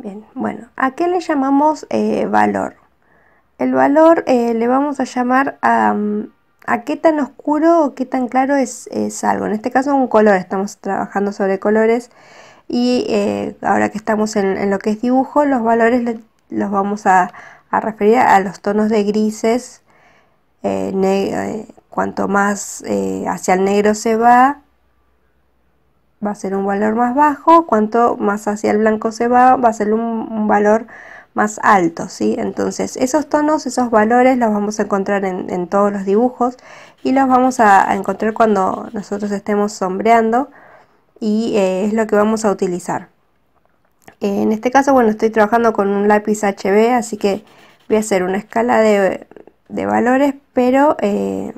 Bien, bueno, ¿a qué le llamamos eh, valor? El valor eh, le vamos a llamar a, qué tan oscuro o qué tan claro es, algo. En este caso un color, estamos trabajando sobre colores y eh, ahora que estamos en, lo que es dibujo, los valores los vamos a, referir a los tonos de grises. cuanto más hacia el negro se va, va a ser un valor más bajo, cuanto más hacia el blanco se va, va a ser un, valor más alto, ¿sí? Entonces esos tonos, esos valores los vamos a encontrar en, en todos los dibujos y los vamos a, encontrar cuando nosotros estemos sombreando y eh, es lo que vamos a utilizar. En este caso, bueno, estoy trabajando con un lápiz HB, así que voy a hacer una escala de, valores, pero... Eh,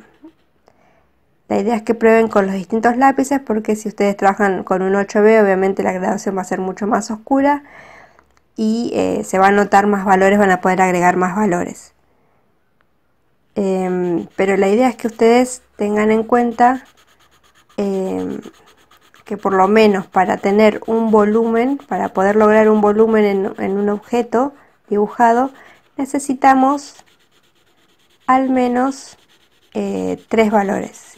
la idea es que prueben con los distintos lápices porque si ustedes trabajan con un 8B obviamente la gradación va a ser mucho más oscura y eh, se va a notar más valores, van a poder agregar más valores. Em, pero la idea es que ustedes tengan en cuenta em, que por lo menos para tener un volumen, para poder lograr un volumen en, un objeto dibujado, necesitamos al menos eh, tres valores,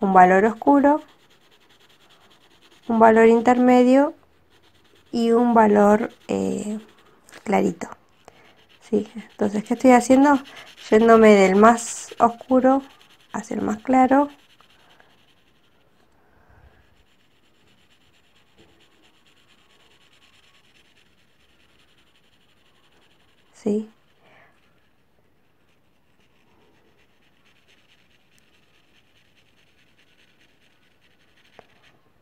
un valor oscuro, un valor intermedio y un valor eh, clarito. ¿Sí? Entonces, ¿qué estoy haciendo? Yéndome del más oscuro hacia el más claro. ¿Sí?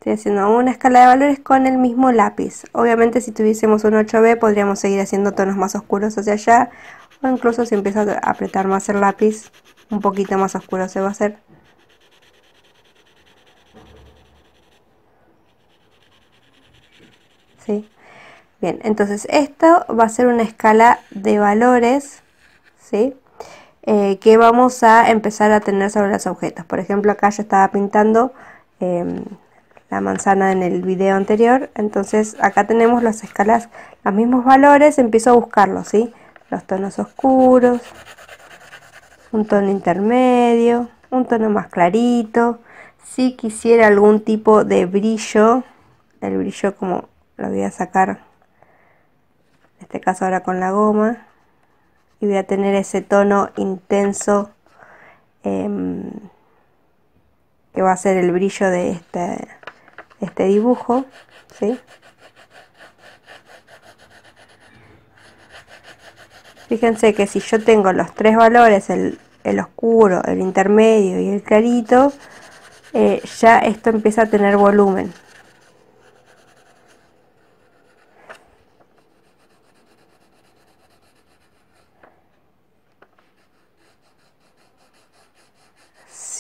Estoy haciendo una escala de valores con el mismo lápiz. Obviamente si tuviésemos un 8B podríamos seguir haciendo tonos más oscuros hacia allá. O incluso si empieza a apretar más el lápiz, un poquito más oscuro se va a hacer. ¿Sí? Bien, entonces esto va a ser una escala de valores, ¿sí? Eh, que vamos a empezar a tener sobre los objetos. Por ejemplo, acá yo estaba pintando em, la manzana en el video anterior. Entonces acá tenemos las escalas, los mismos valores, empiezo a buscarlos, ¿sí? Los tonos oscuros, un tono intermedio, un tono más clarito. Si quisiera algún tipo de brillo, el brillo como lo voy a sacar, en este caso ahora con la goma, y voy a tener ese tono intenso em, que va a ser el brillo de este este dibujo, ¿sí? Fíjense que si yo tengo los tres valores, el, oscuro, el intermedio y el clarito, eh, ya esto empieza a tener volumen,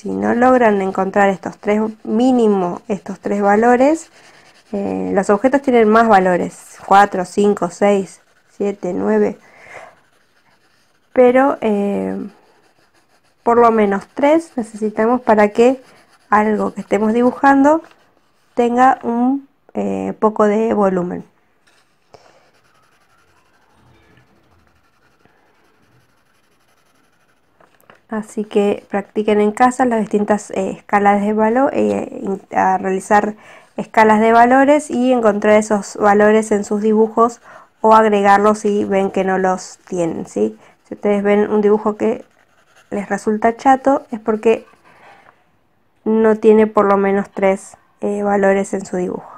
si no logran encontrar estos tres mínimo, estos tres valores, eh, los objetos tienen más valores, 4, 5, 6, 7, 9, pero eh, por lo menos tres necesitamos para que algo que estemos dibujando tenga un eh, poco de volumen. Así que practiquen en casa las distintas eh, escalas de valor, eh, a realizar escalas de valores y encontrar esos valores en sus dibujos o agregarlos si ven que no los tienen. Si ustedes ven un dibujo que les resulta chato es porque no tiene por lo menos tres eh, valores en su dibujo.